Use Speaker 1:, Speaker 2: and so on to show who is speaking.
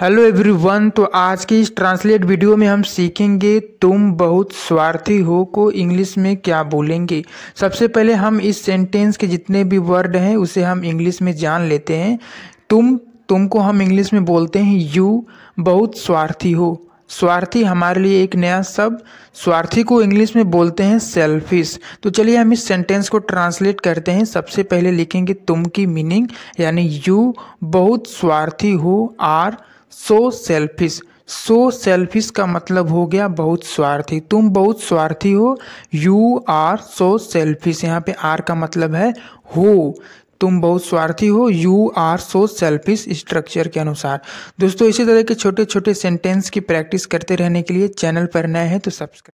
Speaker 1: hello everyone तो आज की इस ट्रांसलेट वीडियो में हम सीखेंगे तुम बहुत स्वार्थी हो को इंग्लिश में क्या बोलेंगे सबसे पहले हम इस सेंटेंस के जितने भी वर्ड हैं उसे हम इंग्लिश में जान लेते हैं तुम तुमको हम इंग्लिश में बोलते हैं यू बहुत स्वार्थी हो स्वार्थी हमारे लिए एक नया शब्द स्वार्थी को इंग्लिश में बोलते हैं सेल्फिश तो चलिए हम इस सेंटेंस को ट्रांसलेट करते हैं सबसे पहले लिखेंगे तुम की मीनिंग यानी यू बहुत स्वार्थी हो are so selfish so selfish का मतलब हो गया बहुत स्वार्थी तुम बहुत स्वार्थी हो यू आर सो सेल्फिश यहाँ पे आर का मतलब है हो तुम बहुत स्वार्थी हो you are so selfish structure के अनुसार दोस्तों इसी तरह के छोटे छोटे सेंटेंस की प्रैक्टिस करते रहने के लिए चैनल पर नए हैं तो सब्सक्राइब